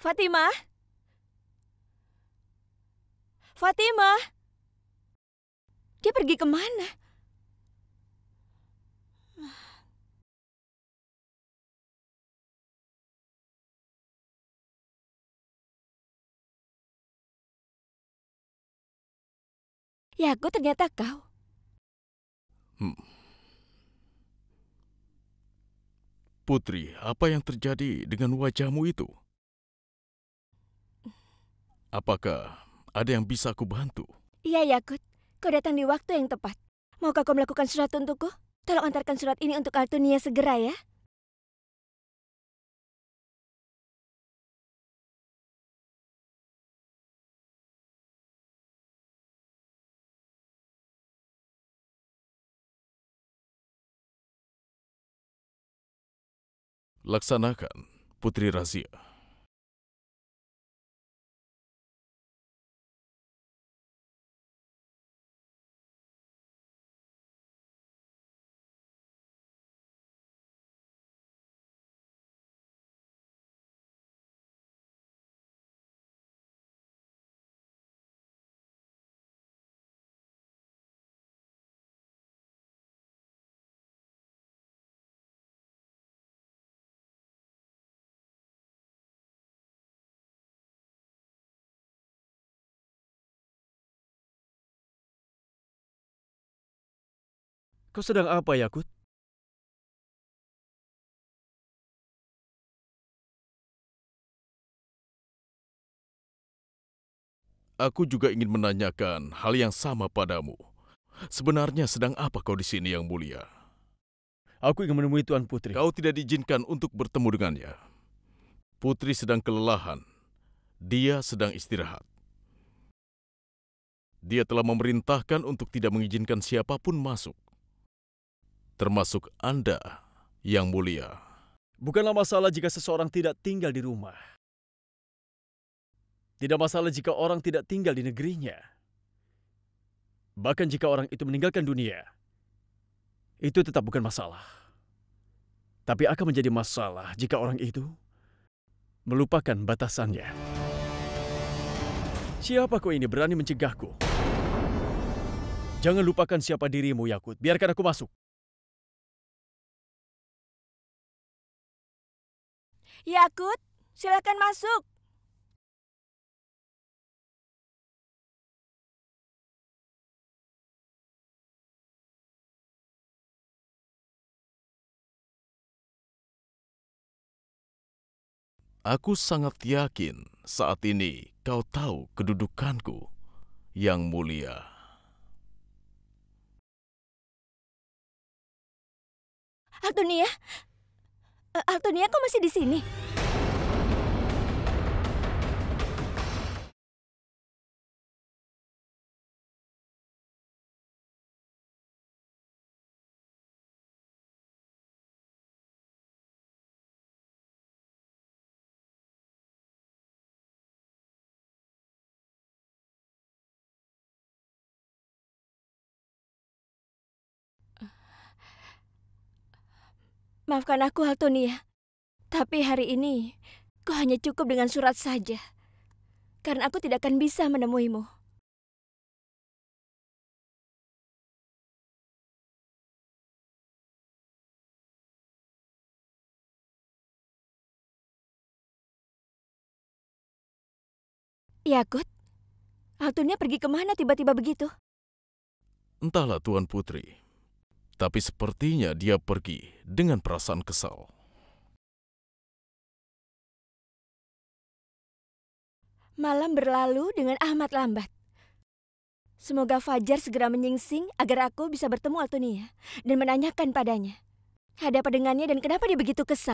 Fatimah? Fatimah? Dia pergi kemana? Ya, aku ternyata kau. Hmm. Putri, apa yang terjadi dengan wajahmu itu? Apakah ada yang bisa aku bantu? Iya, Yakut. Kau datang di waktu yang tepat. Maukah kau melakukan surat untukku? Tolong antarkan surat ini untuk Altunia segera ya. Laksanakan, Putri Razia. Kau sedang apa, Yakut? Aku juga ingin menanyakan hal yang sama padamu. Sebenarnya sedang apa kau di sini yang mulia? Aku ingin menemui Tuan Putri. Kau tidak diizinkan untuk bertemu dengannya. Putri sedang kelelahan. Dia sedang istirahat. Dia telah memerintahkan untuk tidak mengizinkan siapapun masuk termasuk Anda, Yang Mulia. Bukanlah masalah jika seseorang tidak tinggal di rumah. Tidak masalah jika orang tidak tinggal di negerinya. Bahkan jika orang itu meninggalkan dunia, itu tetap bukan masalah. Tapi akan menjadi masalah jika orang itu melupakan batasannya. Siapa kau ini berani mencegahku? Jangan lupakan siapa dirimu, Yakut. Biarkan aku masuk. Yakut, ya, silakan masuk. Aku sangat yakin saat ini kau tahu kedudukanku yang mulia. Atunia, Eh, Altonia kok masih di sini? Maafkan aku, Haltonia. Tapi hari ini, kau hanya cukup dengan surat saja. Karena aku tidak akan bisa menemuimu. Yakut, Altunia pergi kemana tiba-tiba begitu? Entahlah Tuan Putri, tapi sepertinya dia pergi dengan perasaan kesal. Malam berlalu dengan Ahmad lambat. Semoga Fajar segera menyingsing agar aku bisa bertemu Altunia dan menanyakan padanya. Ada apa dengannya dan kenapa dia begitu kesal?